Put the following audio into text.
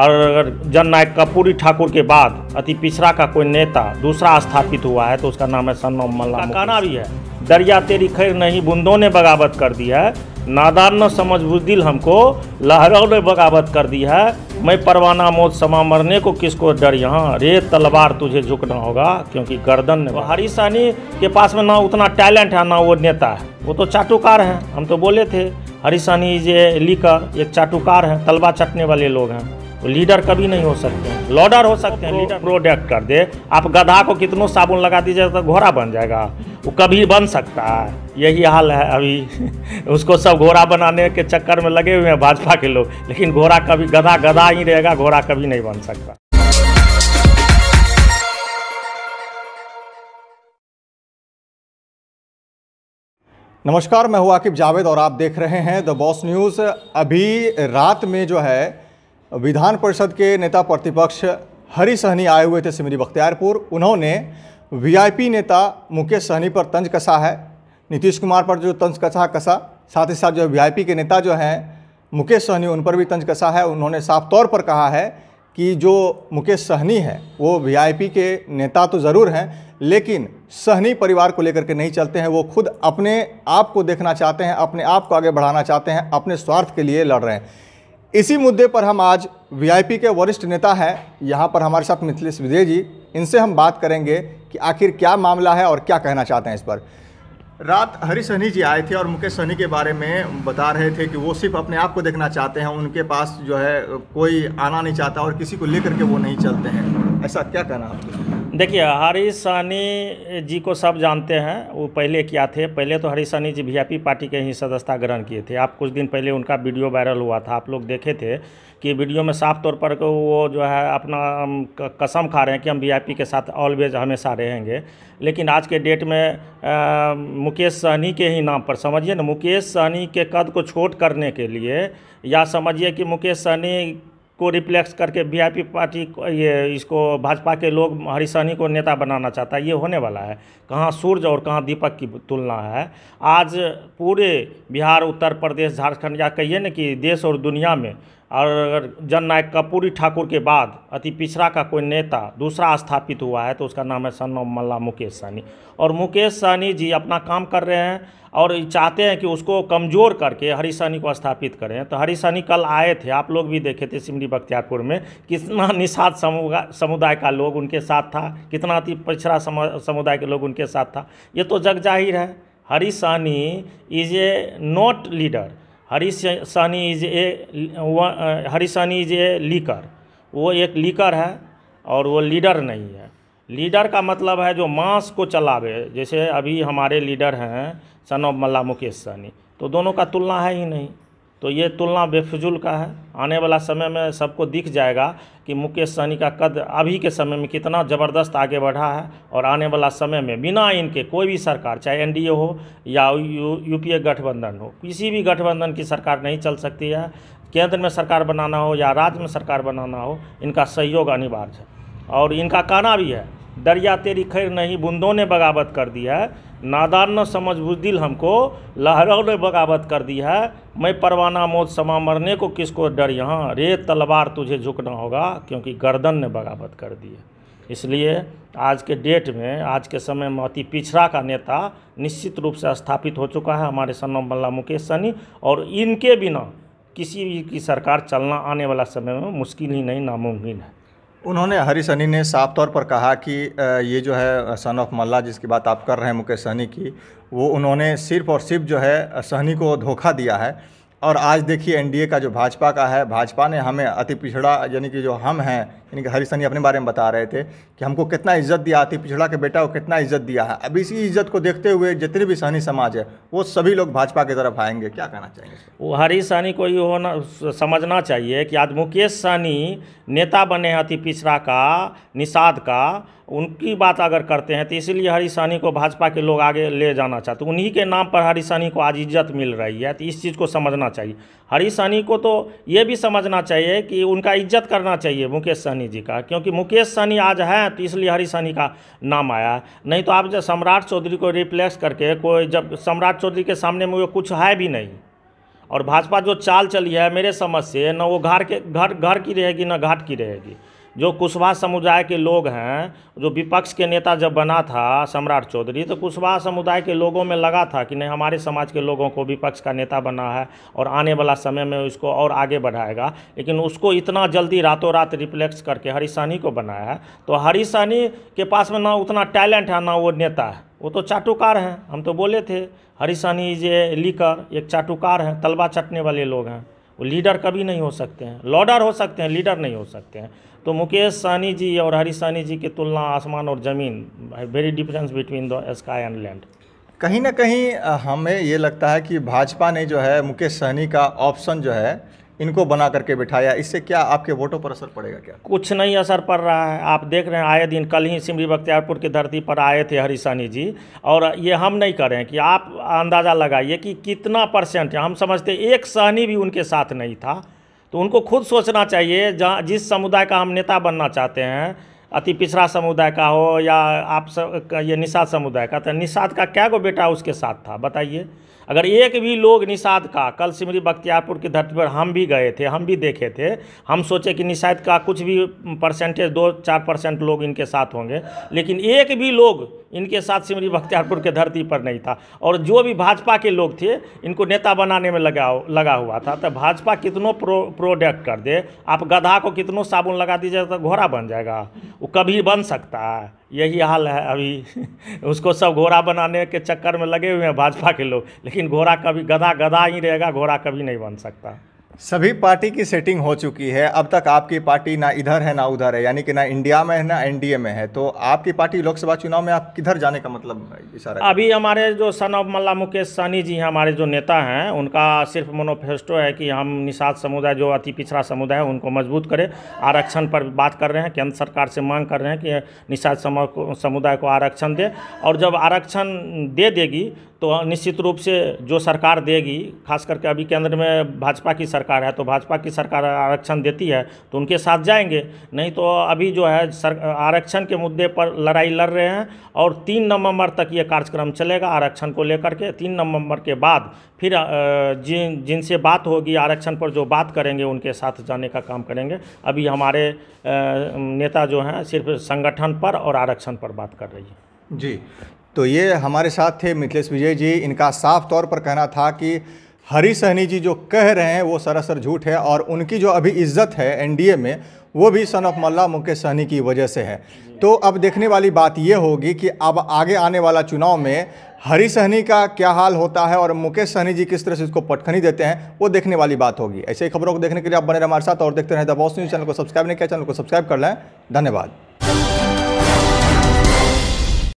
और अगर जननायक कपूरी ठाकुर के बाद अति पिछड़ा का कोई नेता दूसरा स्थापित हुआ है तो उसका नाम है सन्नो मल्ला कहना भी है दरिया तेरी खैर नहीं बुंदों ने बगावत कर दी है नादान न समझ बुजदिल हमको लहरों ने बगावत कर दी है मैं परवाना मौत समा मरने को किसको डर यहाँ रे तलवार तुझे झुकना होगा क्योंकि गर्दन ने हरी सहनी के पास में ना उतना टैलेंट है ना वो नेता है वो तो चाटुकार हैं हम तो बोले थे हरी सहनी जे लिखा एक चाटुकार हैं तलवा चटने वाले लोग हैं लीडर कभी नहीं हो सकते लॉडर हो सकते हैं लीडर प्रोडक्ट कर दे आप गधा को कितनों साबुन लगा दीजिए तो घोड़ा बन जाएगा वो कभी बन सकता है यही हाल है अभी उसको सब घोड़ा बनाने के चक्कर में लगे हुए हैं भाजपा के लोग लेकिन घोड़ा कभी गधा गधा ही रहेगा घोड़ा कभी नहीं बन सकता नमस्कार मैं हूँ आकिब जावेद और आप देख रहे हैं द बॉस न्यूज़ अभी रात में जो है विधान परिषद के नेता प्रतिपक्ष हरी सहनी आए हुए थे सिमरी बख्तियारपुर उन्होंने वीआईपी नेता मुकेश सहनी पर तंज कसा है नीतीश कुमार पर जो तंज कसा कसा साथ ही साथ जो वीआईपी के नेता जो हैं मुकेश सहनी उन पर भी तंज कसा है उन्होंने साफ तौर पर कहा है कि जो मुकेश सहनी है वो वीआईपी के नेता तो ज़रूर हैं लेकिन सहनी परिवार को लेकर के नहीं चलते हैं वो खुद अपने आप को देखना चाहते हैं अपने आप को आगे बढ़ाना चाहते हैं अपने स्वार्थ के लिए लड़ रहे हैं इसी मुद्दे पर हम आज वीआईपी के वरिष्ठ नेता हैं यहाँ पर हमारे साथ मिथिलेश विजय जी इनसे हम बात करेंगे कि आखिर क्या मामला है और क्या कहना चाहते हैं इस पर रात हरी सहनी जी आए थे और मुकेश सहनी के बारे में बता रहे थे कि वो सिर्फ अपने आप को देखना चाहते हैं उनके पास जो है कोई आना नहीं चाहता और किसी को लेकर के वो नहीं चलते हैं ऐसा क्या कहना आपको देखिए हरीश सहनी जी को सब जानते हैं वो पहले क्या थे पहले तो हरीश सहनी जी वी पार्टी के ही सदस्यता ग्रहण किए थे आप कुछ दिन पहले उनका वीडियो वायरल हुआ था आप लोग देखे थे कि वीडियो में साफ तौर पर वो जो है अपना कसम खा रहे हैं कि हम वी के साथ ऑलवेज हमेशा रहेंगे लेकिन आज के डेट में आ, मुकेश सहनी के ही नाम पर समझिए ना मुकेश सहनी के कद को छोट करने के लिए या समझिए कि मुकेश सहनी को रिफ्लेक्स करके वीआईपी पार्टी ये इसको भाजपा के लोग सहनी को नेता बनाना चाहता है ये होने वाला है कहाँ सूरज और कहाँ दीपक की तुलना है आज पूरे बिहार उत्तर प्रदेश झारखंड या कहिए ना कि देश और दुनिया में और अगर जन नायक कपूरी ठाकुर के बाद अति पिछड़ा का कोई नेता दूसरा स्थापित हुआ है तो उसका नाम है सन्नो मल्ला मुकेश सहनी और मुकेश सहनी जी अपना काम कर रहे हैं और चाहते हैं कि उसको कमज़ोर करके हरी सहनी को स्थापित करें तो हरी सहनी कल आए थे आप लोग भी देखे थे सिमरी बख्तियारपुर में कितना निषाद समुदाय का लोग उनके साथ था कितना अति पिछड़ा समुदाय के लोग उनके साथ था ये तो जग जाहिर है Hari Sahni is a not leader Hari Sani is A Hari Sani is A liquor वो एक लीकर है और वो लीडर नहीं है लीडर का मतलब है जो मास को चलावे जैसे अभी हमारे लीडर हैं सन ऑफ मल्ला मुकेश सानी तो दोनों का तुलना है ही नहीं तो ये तुलना बेफजूल का है आने वाला समय में सबको दिख जाएगा कि मुकेश सहनी का कद अभी के समय में कितना ज़बरदस्त आगे बढ़ा है और आने वाला समय में बिना इनके कोई भी सरकार चाहे एनडीए हो या यूपीए गठबंधन हो किसी भी गठबंधन की सरकार नहीं चल सकती है केंद्र में सरकार बनाना हो या राज्य में सरकार बनाना हो इनका सहयोग अनिवार्य है और इनका कहना भी है दरिया तेरी खैर नहीं बुंदों ने बगावत कर दी है नादान न समझ बुजदिल हमको लहरों ने बगावत कर दी है मैं परवाना मौत समा मरने को किसको डर यहाँ रे तलवार तुझे झुकना होगा क्योंकि गर्दन ने बगावत कर दी है इसलिए आज के डेट में आज के समय में अति पिछड़ा का नेता निश्चित रूप से स्थापित हो चुका है हमारे सन्नम मल्ला मुकेश सनी और इनके बिना किसी भी की सरकार चलना आने वाला समय में मुश्किल ही नहीं नामुमकिन है उन्होंने हरी सनी ने साफ तौर पर कहा कि ये जो है सन ऑफ मल्ला जिसकी बात आप कर रहे हैं मुकेश सहनी की वो उन्होंने सिर्फ और सिर्फ जो है सहनी को धोखा दिया है और आज देखिए एनडीए का जो भाजपा का है भाजपा ने हमें अति पिछड़ा यानी कि जो हम हैं यानी कि हरी सनी अपने बारे में बता रहे थे कि हमको कितना इज्जत दिया अति पिछड़ा के बेटा को कितना इज्जत दिया है अब इसी इज्जत को देखते हुए जितने भी सहनी समाज है वो सभी लोग भाजपा की तरफ आएंगे क्या कहना चाहेंगे वो हरी सहनी को ये होना समझना चाहिए कि आज मुकेश सहनी नेता बने अति पिछड़ा का निषाद का उनकी बात अगर करते हैं तो इसीलिए हरी सहनी को भाजपा के लोग आगे ले जाना चाहते उन्हीं के नाम पर हरी सहनी को आज इज्जत मिल रही है तो इस चीज़ को समझना चाहिए हरीश सहनी को तो ये भी समझना चाहिए कि उनका इज्जत करना चाहिए मुकेश सहनी जी का क्योंकि मुकेश सहनी आज हैं तो इसलिए हरीश सहनी का नाम आया नहीं तो आप जब सम्राट चौधरी को रिप्लेस करके कोई जब सम्राट चौधरी के सामने में कुछ है भी नहीं और भाजपा जो चाल चली है मेरे समझ से न वो घर के घर घर की रहेगी ना घाट की रहेगी जो कुशवाहा समुदाय के लोग हैं जो विपक्ष के नेता जब बना था सम्राट चौधरी तो कुशवाहा समुदाय के लोगों में लगा था कि नहीं हमारे समाज के लोगों को विपक्ष का नेता बना है और आने वाला समय में उसको और आगे बढ़ाएगा लेकिन उसको इतना जल्दी रातों रात रिफ्लेक्स करके सहनी को बनाया है तो सहनी के पास में ना उतना टैलेंट है ना वो नेता है वो तो चाटुकार हैं हम तो बोले थे हरी सहनी जे लीकर एक चाटुकार हैं तलबा चटने वाले लोग हैं वो लीडर कभी नहीं हो सकते हैं लॉडर हो सकते हैं लीडर नहीं हो सकते हैं तो मुकेश सानी जी और हरी सानी जी की तुलना आसमान और ज़मीन very difference between the sky and land कहीं ना कहीं हमें ये लगता है कि भाजपा ने जो है मुकेश सहनी का ऑप्शन जो है इनको बना करके बिठाया इससे क्या आपके वोटों पर असर पड़ेगा क्या कुछ नहीं असर पड़ रहा है आप देख रहे हैं आए दिन कल ही सिमरी बख्तियारपुर की धरती पर आए थे हरीसानी जी और ये हम नहीं कर रहे हैं कि आप अंदाज़ा लगाइए कि कितना परसेंट है हम समझते एक सहनी भी उनके साथ नहीं था तो उनको खुद सोचना चाहिए जहाँ जिस समुदाय का हम नेता बनना चाहते हैं अति पिछड़ा समुदाय का हो या आप सब ये निषाद समुदाय का तो निषाद का क्या गो बेटा उसके साथ था बताइए अगर एक भी लोग निषाद का कल सिमरी बख्तियारपुर की धरती पर हम भी गए थे हम भी देखे थे हम सोचे कि निषाद का कुछ भी परसेंटेज दो चार परसेंट लोग इनके साथ होंगे लेकिन एक भी लोग इनके साथ सिमरी बख्तियारपुर के धरती पर नहीं था और जो भी भाजपा के लोग थे इनको नेता बनाने में लगा लगा हुआ था तो भाजपा कितनों प्रो प्रोडक्ट कर दे आप गधा को कितनों साबुन लगा दीजिए तो घोड़ा बन जाएगा वो कभी बन सकता है यही हाल है अभी उसको सब घोड़ा बनाने के चक्कर में लगे हुए हैं भाजपा के लोग लेकिन घोड़ा कभी गधा गधा ही रहेगा घोड़ा कभी नहीं बन सकता सभी पार्टी की सेटिंग हो चुकी है अब तक आपकी पार्टी ना इधर है ना उधर है यानी कि ना इंडिया में है ना एनडीए में है तो आपकी पार्टी लोकसभा चुनाव में आप किधर जाने का मतलब इशारा अभी हमारे जो सन ऑफ मल्ला मुकेश सानी जी हैं हमारे जो नेता हैं उनका सिर्फ मोनोफेस्टो है कि हम निषाद समुदाय जो अति पिछड़ा समुदाय है उनको मजबूत करें आरक्षण पर बात कर रहे हैं केंद्र सरकार से मांग कर रहे हैं कि निषाद समुदाय को आरक्षण दे और जब आरक्षण दे देगी तो हाँ, निश्चित रूप से जो सरकार देगी खास करके अभी केंद्र में भाजपा की सरकार है तो भाजपा की सरकार आरक्षण देती है तो उनके साथ जाएंगे नहीं तो अभी जो है सर आरक्षण के मुद्दे पर लड़ाई लड़ रहे हैं और तीन नवंबर तक ये कार्यक्रम चलेगा आरक्षण को लेकर के तीन नवंबर के बाद फिर जिन जिनसे बात होगी आरक्षण पर जो बात करेंगे उनके साथ जाने का काम करेंगे अभी हमारे नेता जो हैं सिर्फ संगठन पर और आरक्षण पर बात कर रही है जी तो ये हमारे साथ थे मिथिलेश विजय जी इनका साफ तौर पर कहना था कि हरी सहनी जी जो कह रहे हैं वो सरासर झूठ है और उनकी जो अभी इज्जत है एनडीए में वो भी सन ऑफ मल्ला मुकेश सहनी की वजह से है तो अब देखने वाली बात ये होगी कि अब आगे आने वाला चुनाव में हरी सहनी का क्या हाल होता है और मुकेश सहनी जी किस तरह से इसको पटखनी देते हैं वो देखने वाली बात होगी ऐसे ही खबरों को देखने के लिए आप बने रहे हमारे साथ और देखते रहें द बॉस न्यूज़ चैनल को सब्सक्राइब नहीं किया चैनल को सब्सक्राइब कर लें धन्यवाद